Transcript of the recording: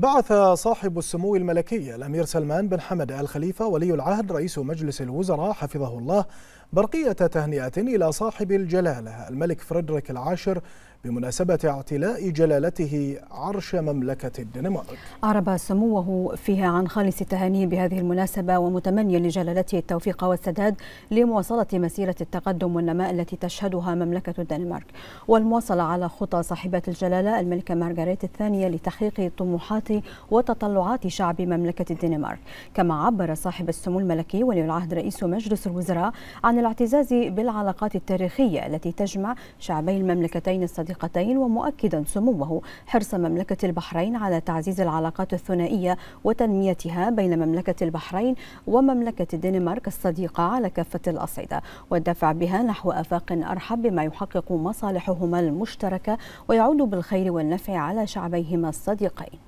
بعث صاحب السمو الملكي الأمير سلمان بن حمد آل خليفة ولي العهد رئيس مجلس الوزراء حفظه الله برقية تهنئة إلى صاحب الجلالة الملك فريدريك العاشر بمناسبة اعتلاء جلالته عرش مملكة الدنمارك أعرب سموه فيها عن خالص التهاني بهذه المناسبة ومتمنيا لجلالته التوفيق والسداد لمواصلة مسيرة التقدم والنماء التي تشهدها مملكة الدنمارك والمواصلة على خطى صاحبة الجلالة الملكة مارغريت الثانية لتحقيق طموحات وتطلعات شعب مملكة الدنمارك كما عبر صاحب السمو الملكي ولي العهد رئيس مجلس الوزراء عن الاعتزاز بالعلاقات التاريخية التي تجمع شعبي المملكتين الصديقين الصديقتين ومؤكدا سموه حرص مملكة البحرين على تعزيز العلاقات الثنائية وتنميتها بين مملكة البحرين ومملكة الدنمارك الصديقة على كافة الأصعدة والدفع بها نحو آفاق أرحب بما يحقق مصالحهما المشتركة ويعود بالخير والنفع على شعبيهما الصديقين